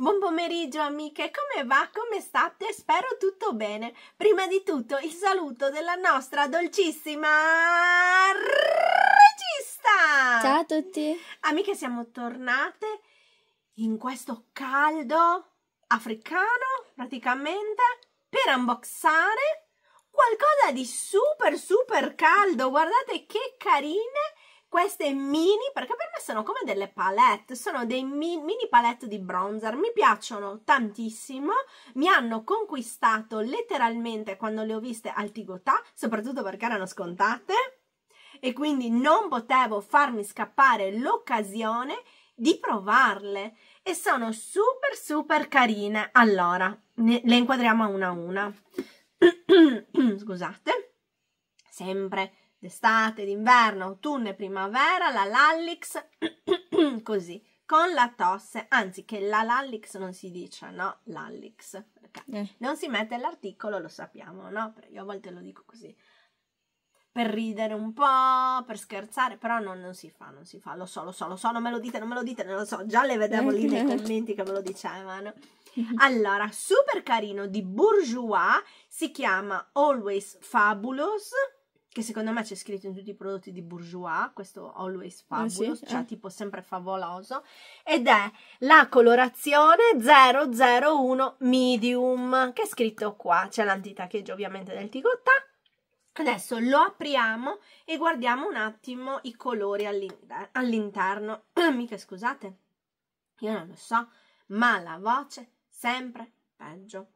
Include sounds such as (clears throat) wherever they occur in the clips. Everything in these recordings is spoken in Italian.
Buon pomeriggio amiche, come va? Come state? Spero tutto bene. Prima di tutto il saluto della nostra dolcissima regista! Ciao a tutti! Amiche, siamo tornate in questo caldo africano praticamente per unboxare qualcosa di super super caldo. Guardate che carine queste mini, perché per me sono come delle palette, sono dei mini, mini palette di bronzer, mi piacciono tantissimo, mi hanno conquistato letteralmente quando le ho viste al Tigotà, soprattutto perché erano scontate e quindi non potevo farmi scappare l'occasione di provarle e sono super super carine. Allora, le inquadriamo una a una. (clears throat) Scusate. Sempre d'estate, d'inverno, autunno e primavera, la Lallix, (clears throat) così, con la tosse, anzi che la Lallix non si dice, no, Lallix, eh. non si mette l'articolo, lo sappiamo, no? Io a volte lo dico così, per ridere un po', per scherzare, però non, non, si fa, non si fa, lo so, lo so, lo so, non me lo dite, non me lo dite, non lo so, già le vedevo lì nei eh. commenti che me lo dicevano. (laughs) Allora, super carino di Bourgeois, si chiama Always Fabulous, che secondo me c'è scritto in tutti i prodotti di Bourgeois, questo Always Fabulous, ah, sì? cioè eh. tipo sempre favoloso, ed è la colorazione 001 Medium, che è scritto qua, c'è l'antitaccheggio ovviamente del Ticotta. Adesso lo apriamo e guardiamo un attimo i colori all'inter- all'interno. (clears throat) Mica scusate, io non lo so, ma la voce sempre peggio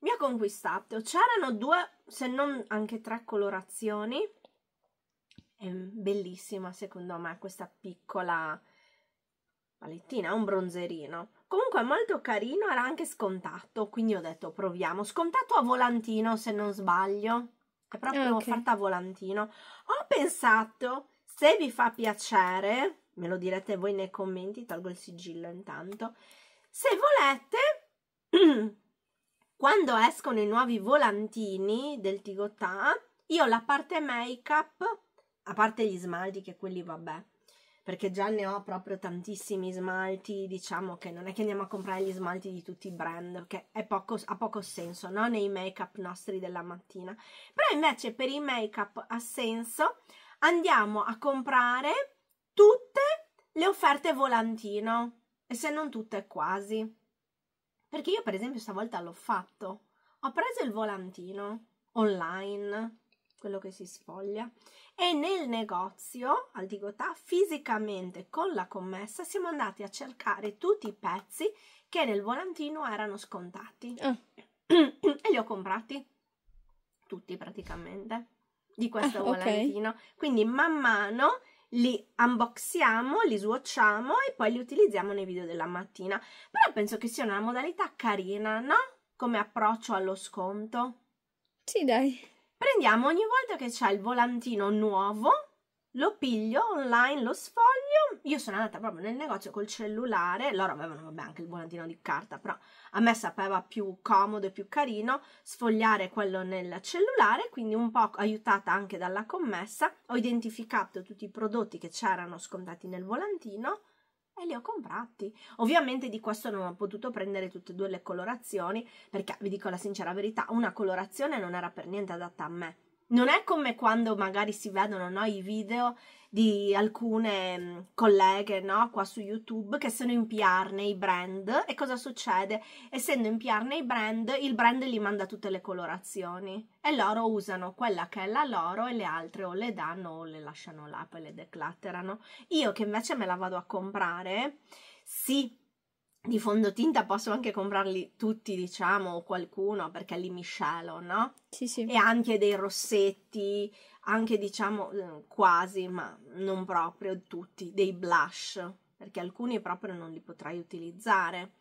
mi ha conquistato. C'erano due, se non anche tre colorazioni. È bellissima secondo me questa piccola palettina, un bronzerino. Comunque è molto carino, era anche scontato, quindi ho detto proviamo. Scontato a volantino se non sbaglio, è proprio ah, okay. fatta a volantino. Ho pensato, se vi fa piacere, me lo direte voi nei commenti, tolgo il sigillo intanto, se volete (clears throat) Quando escono i nuovi volantini del Tigotà, io la parte make-up, a parte gli smalti che quelli vabbè, perché già ne ho proprio tantissimi smalti, diciamo che non è che andiamo a comprare gli smalti di tutti i brand, che poco, ha poco senso, no? Nei make-up nostri della mattina. Però invece per i make-up ha senso, andiamo a comprare tutte le offerte volantino, e se non tutte quasi. Perché io, per esempio, stavolta l'ho fatto. Ho preso il volantino online, quello che si sfoglia, e nel negozio al Digotà, fisicamente con la commessa, siamo andati a cercare tutti i pezzi che nel volantino erano scontati. Oh. (clears throat) e li ho comprati tutti praticamente di questo ah, volantino. Okay. Quindi man mano li unboxiamo, li swatchiamo e poi li utilizziamo nei video della mattina. Però penso che sia una modalità carina, no? Come approccio allo sconto. Sì, dai. Prendiamo ogni volta che c'è il volantino nuovo, lo piglio online, lo sfoglio io sono andata proprio nel negozio col cellulare, loro avevano vabbè anche il volantino di carta, però a me sapeva più comodo e più carino sfogliare quello nel cellulare, quindi un po' aiutata anche dalla commessa, ho identificato tutti i prodotti che c'erano scontati nel volantino e li ho comprati. Ovviamente di questo non ho potuto prendere tutte e due le colorazioni, perché vi dico la sincera verità, una colorazione non era per niente adatta a me. Non è come quando magari si vedono no, i video di alcune mm, colleghe no? qua su YouTube che sono in PR nei brand e cosa succede? Essendo in PR nei brand, il brand gli manda tutte le colorazioni e loro usano quella che è la loro e le altre o le danno o le lasciano là, poi le declatterano. Io che invece me la vado a comprare, sì, di fondotinta posso anche comprarli tutti, diciamo, o qualcuno, perché li miscelo, no? Sì, sì. E anche dei rossetti, anche diciamo eh, quasi, ma non proprio tutti, dei blush, perché alcuni proprio non li potrai utilizzare.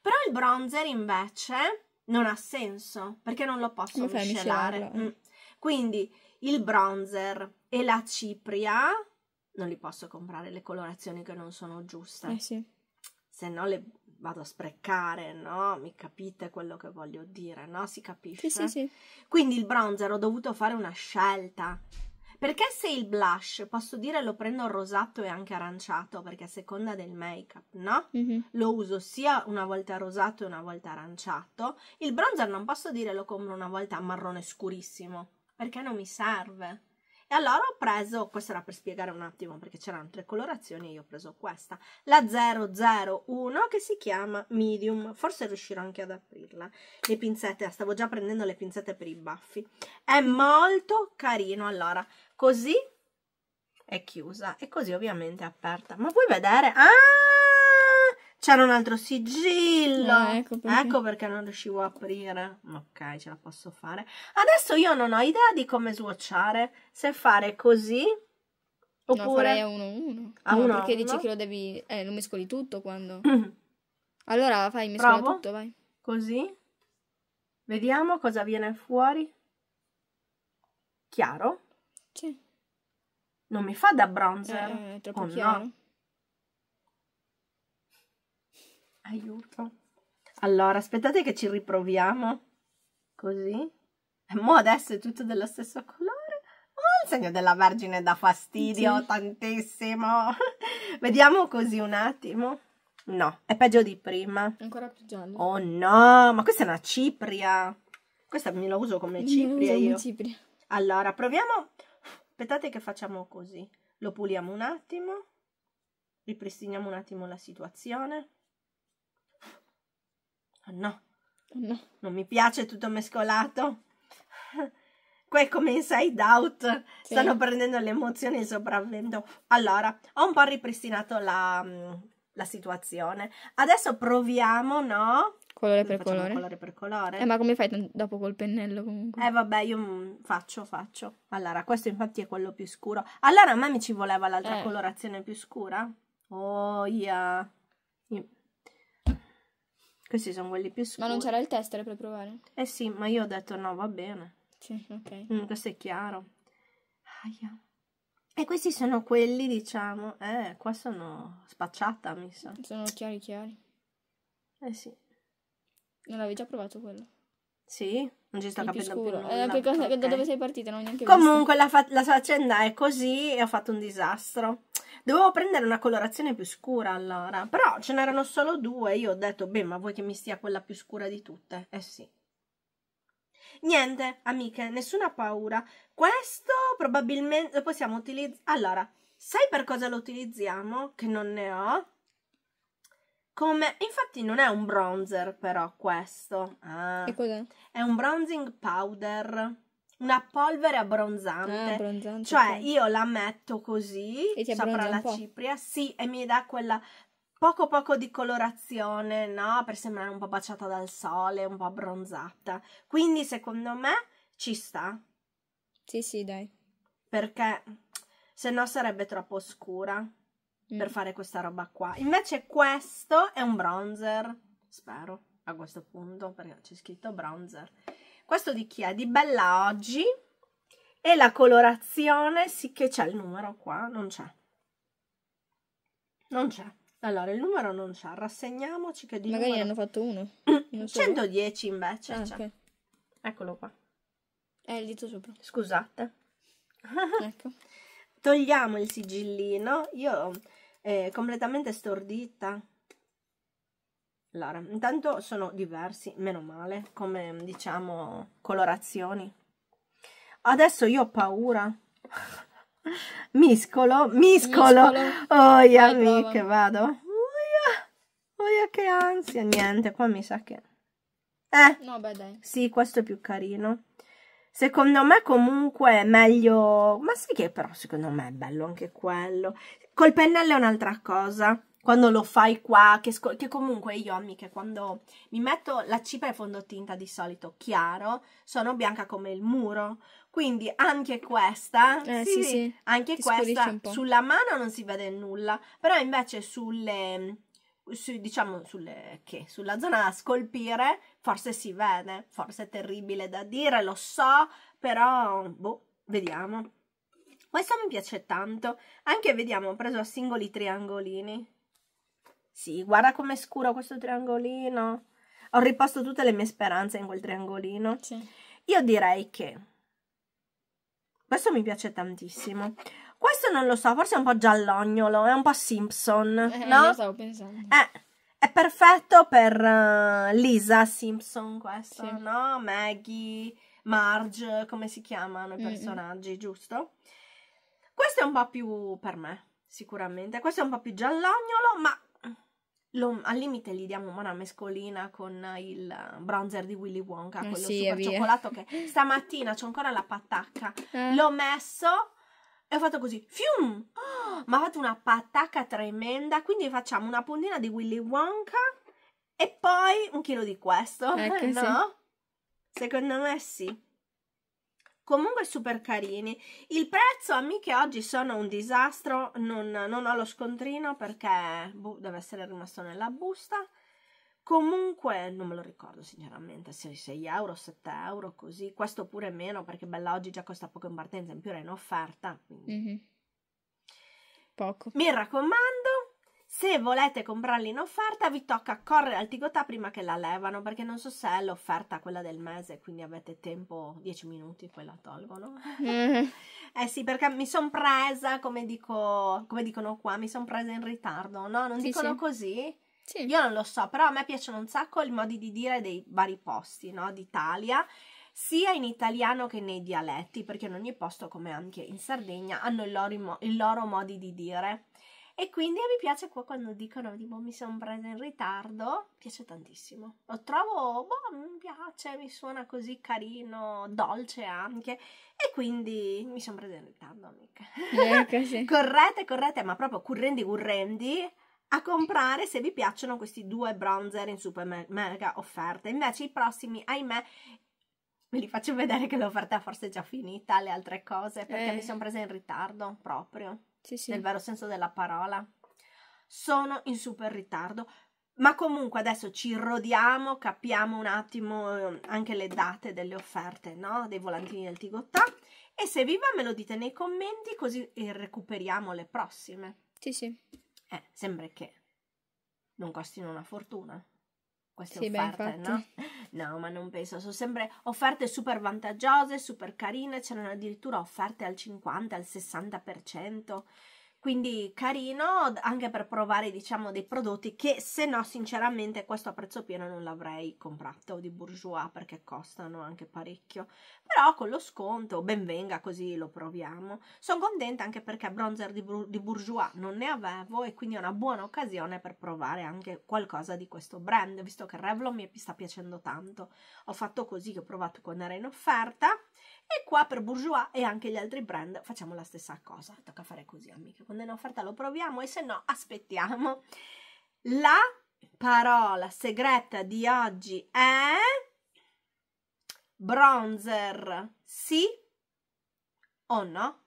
Però il bronzer invece non ha senso, perché non lo posso Come miscelare. Mm. Quindi il bronzer e la cipria non li posso comprare le colorazioni che non sono giuste. Eh sì se no le vado a sprecare, no? Mi capite quello che voglio dire, no? Si capisce? Sì, sì, sì. Quindi il bronzer ho dovuto fare una scelta. Perché se il blush, posso dire, lo prendo rosato e anche aranciato, perché a seconda del make-up, no? Mm-hmm. Lo uso sia una volta rosato e una volta aranciato. Il bronzer non posso dire lo compro una volta marrone scurissimo, perché non mi serve e allora ho preso, questo era per spiegare un attimo perché c'erano tre colorazioni io ho preso questa, la 001 che si chiama Medium, forse riuscirò anche ad aprirla, le pinzette, stavo già prendendo le pinzette per i baffi, è molto carino, allora così è chiusa e così ovviamente è aperta, ma vuoi vedere? Ah! C'era un altro sigillo. Eh, ecco, perché. ecco, perché. non riuscivo a aprire. Ok, ce la posso fare. Adesso io non ho idea di come swatchare. Se fare così. Oppure... No, a 1-1. A no, uno, perché uno? dici che lo devi... Eh, lo mescoli tutto quando... Mm. (clears throat) Allora fai, mescola Provo. tutto, vai. Così. Vediamo cosa viene fuori. Chiaro? Sì. Non mi fa da bronzer. Eh, eh è troppo oh, chiaro. No. aiuto allora aspettate che ci riproviamo così mo adesso è tutto dello stesso colore oh il segno della vergine dà fastidio sì. tantissimo (laughs) vediamo così un attimo no è peggio di prima ancora più giallo oh no ma questa è una cipria questa me la uso come cipria io come cipria. allora proviamo aspettate che facciamo così lo puliamo un attimo ripristiniamo un attimo la situazione Oh no. Oh no. Non mi piace tutto mescolato. (laughs) Qua è come Inside Out, sì. stanno prendendo le emozioni e sopravvento. Allora, ho un po' ripristinato la, mm, la situazione. Adesso proviamo, no? Colore per colore. colore per colore. Eh, ma come fai dopo col pennello comunque? Eh vabbè, io mm, faccio, faccio. Allora, questo infatti è quello più scuro. Allora a me mi ci voleva l'altra eh. colorazione più scura. Oh yeah. Questi sono quelli più scuri. Ma non c'era il tester per provare? Eh sì, ma io ho detto no, va bene. Sì, ok. Mm, questo è chiaro. Aia. E questi sono quelli, diciamo, eh, qua sono spacciata, mi sa. Sono chiari chiari. Eh sì. Non l'avevi già provato quello? Sì, non ci sto il capendo più, più nulla. Eh, cosa, okay. Da dove sei partita? Non ho neanche Comunque la, fa la faccenda è così e ho fatto un disastro. Dovevo prendere una colorazione più scura allora, però ce n'erano solo due, io ho detto, beh, ma vuoi che mi sia quella più scura di tutte? Eh sì. Niente, amiche, nessuna paura. Questo probabilmente possiamo utilizzare... Allora, sai per cosa lo utilizziamo? Che non ne ho. Come... Infatti non è un bronzer però questo. Ah. È un bronzing powder una polvere abbronzante. Ah, abbronzante cioè, sì. io la metto così sopra la cipria, sì, e mi dà quella poco poco di colorazione, no? Per sembrare un po' baciata dal sole, un po' abbronzata. Quindi, secondo me, ci sta. Sì, sì, dai. Perché se no sarebbe troppo scura mm. per fare questa roba qua. Invece questo è un bronzer, spero, a questo punto, perché c'è scritto bronzer. Questo di chi è? Di Bella Oggi e la colorazione sì che c'è il numero qua, non c'è. Non c'è. Allora, il numero non c'è, rassegniamoci che di Magari numero... hanno fatto uno. uno (clears throat) 110 invece ah, cioè. okay. Eccolo qua. È eh, il dito sopra. Scusate. (laughs) ecco. Togliamo il sigillino. Io eh, completamente stordita. Lara. Intanto sono diversi, meno male, come diciamo colorazioni. Adesso io ho paura. (laughs) miscolo, miscolo. miscolo. Oh, yeah, amiche, vado. Oh, yeah. che ansia. Niente, qua mi sa che... Eh, no, beh, dai. sì, questo è più carino. Secondo me comunque è meglio... Ma sai che però secondo me è bello anche quello. Col pennello è un'altra cosa quando lo fai qua, che, che, comunque io amiche quando mi metto la cipra e fondotinta di solito chiaro, sono bianca come il muro, quindi anche questa, eh, sì, sì, sì. anche Ti questa sulla mano non si vede nulla, però invece sulle, su, diciamo sulle, che, sulla zona da scolpire forse si vede, forse è terribile da dire, lo so, però boh, vediamo. Questo mi piace tanto, anche vediamo, ho preso a singoli triangolini, sì, guarda com'è scuro questo triangolino. Ho riposto tutte le mie speranze in quel triangolino. Sì. Io direi che... Questo mi piace tantissimo. Questo non lo so, forse è un po' giallognolo, è un po' Simpson, eh, no? Lo stavo pensando. Eh, è perfetto per uh, Lisa Simpson questo, sì. no? Maggie, Marge, come si chiamano i personaggi, mm -mm. giusto? Questo è un po' più per me, sicuramente. Questo è un po' più giallognolo, ma lo, al limite gli diamo una mescolina con il bronzer di Willy Wonka, eh quello sì, super cioccolato che (laughs) stamattina c'ho ancora la patacca. Eh. L'ho messo e ho fatto così, fium! Oh, ma ha fatto una patacca tremenda, quindi facciamo una puntina di Willy Wonka e poi un chilo di questo, ecco, (laughs) no? Sì. Secondo me sì comunque super carini. Il prezzo, amiche, oggi sono un disastro, non, non ho lo scontrino perché boh, deve essere rimasto nella busta. Comunque, non me lo ricordo sinceramente, se 6 euro, 7 euro, così. Questo pure meno perché Bella oggi già costa poco in partenza, in più era in offerta. Quindi... Mm-hmm. Poco. Mi raccomando, se volete comprarli in offerta, vi tocca correre al Tigotà prima che la levano, perché non so se è l'offerta quella del mese, quindi avete tempo 10 minuti, poi la tolgono. Mm-hmm. (laughs) eh sì, perché mi sono presa, come, dico, come, dicono qua, mi sono presa in ritardo, no? Non sì, dicono sì. così? Sì. Io non lo so, però a me piacciono un sacco i modi di dire dei vari posti, no? D'Italia sia in italiano che nei dialetti, perché in ogni posto, come anche in Sardegna, hanno il loro, il loro modi di dire. E quindi mi piace qua quando dicono, tipo, mi sono presa in ritardo, mi piace tantissimo. Lo trovo, boh, mi piace, mi suona così carino, dolce anche. E quindi mi sono presa in ritardo, amica. Ecco, (laughs) correte, correte, ma proprio currendi, currendi a comprare se vi piacciono questi due bronzer in super mega offerta. Invece i prossimi, ahimè, ve li faccio vedere che l'offerta forse è già finita, le altre cose, perché eh. mi sono presa in ritardo proprio sì, sì. nel vero senso della parola. Sono in super ritardo, ma comunque adesso ci rodiamo, capiamo un attimo eh, anche le date delle offerte, no? Dei volantini del Tigottà. E se vi va me lo dite nei commenti così eh, recuperiamo le prossime. Sì, sì. Eh, sembra che non costino una fortuna queste sì, offerte, beh, no? (laughs) No, ma non penso, sono sempre offerte super vantaggiose, super carine, c'erano addirittura offerte al 50, al 60% quindi carino anche per provare diciamo dei prodotti che se no sinceramente questo a prezzo pieno non l'avrei comprato di bourgeois perché costano anche parecchio però con lo sconto ben venga così lo proviamo sono contenta anche perché bronzer di, di bourgeois non ne avevo e quindi è una buona occasione per provare anche qualcosa di questo brand visto che Revlon mi sta piacendo tanto ho fatto così che ho provato quando era in offerta e qua per bourgeois e anche gli altri brand facciamo la stessa cosa tocca fare così amiche risponde in offerta lo proviamo e se no aspettiamo. La parola segreta di oggi è bronzer, sì o no?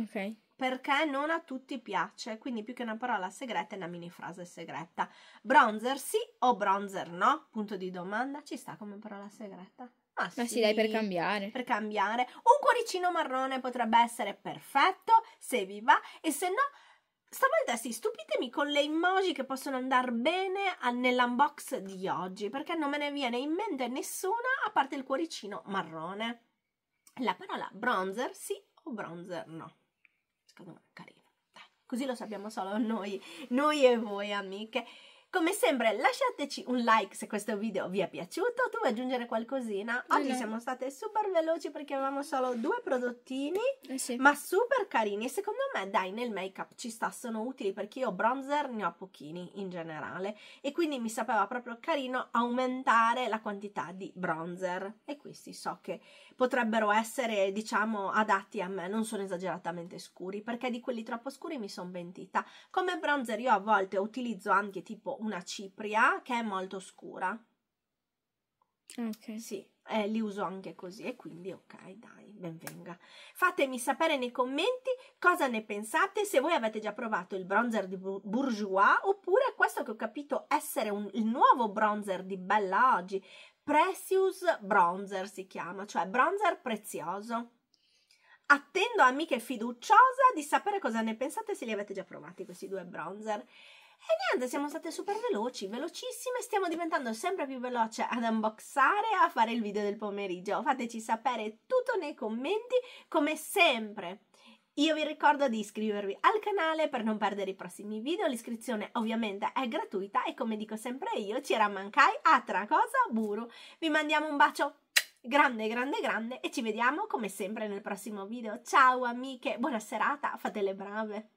Ok. Perché non a tutti piace, quindi più che una parola segreta è una mini frase segreta. Bronzer sì o bronzer no? Punto di domanda, ci sta come parola segreta. Ma, ah, Ma sì, dai per cambiare. Per cambiare. Un cuoricino marrone potrebbe essere perfetto se vi va e se no Stavolta sì, stupitemi con le emoji che possono andare bene nell'unbox di oggi, perché non me ne viene in mente nessuna a parte il cuoricino marrone. La parola bronzer sì o bronzer no. Secondo me è carino. Dai, così lo sappiamo solo noi, noi e voi amiche. Come sempre lasciateci un like se questo video vi è piaciuto, tu vuoi aggiungere qualcosina? Oggi allora. siamo state super veloci perché avevamo solo due prodottini, eh sì. ma super carini e secondo me dai nel make up ci sta, sono utili perché io bronzer ne ho pochini in generale e quindi mi sapeva proprio carino aumentare la quantità di bronzer e questi so che potrebbero essere, diciamo, adatti a me, non sono esageratamente scuri, perché di quelli troppo scuri mi sono pentita. Come bronzer io a volte utilizzo anche tipo una cipria che è molto scura. Ok. Sì, eh, li uso anche così e quindi ok dai benvenga fatemi sapere nei commenti cosa ne pensate se voi avete già provato il bronzer di Bourgeois oppure questo che ho capito essere un, il nuovo bronzer di Bella Oggi Precious Bronzer si chiama, cioè bronzer prezioso. Attendo amiche fiduciosa di sapere cosa ne pensate se li avete già provati questi due bronzer. E niente, siamo state super veloci, velocissime, stiamo diventando sempre più veloci ad unboxare e a fare il video del pomeriggio. Fateci sapere tutto nei commenti, come sempre. Io vi ricordo di iscrivervi al canale per non perdere i prossimi video, l'iscrizione ovviamente è gratuita e come dico sempre io, ci ramancai a Tracosa Buru. Vi mandiamo un bacio grande, grande, grande e ci vediamo come sempre nel prossimo video. Ciao amiche, buona serata, fate le brave!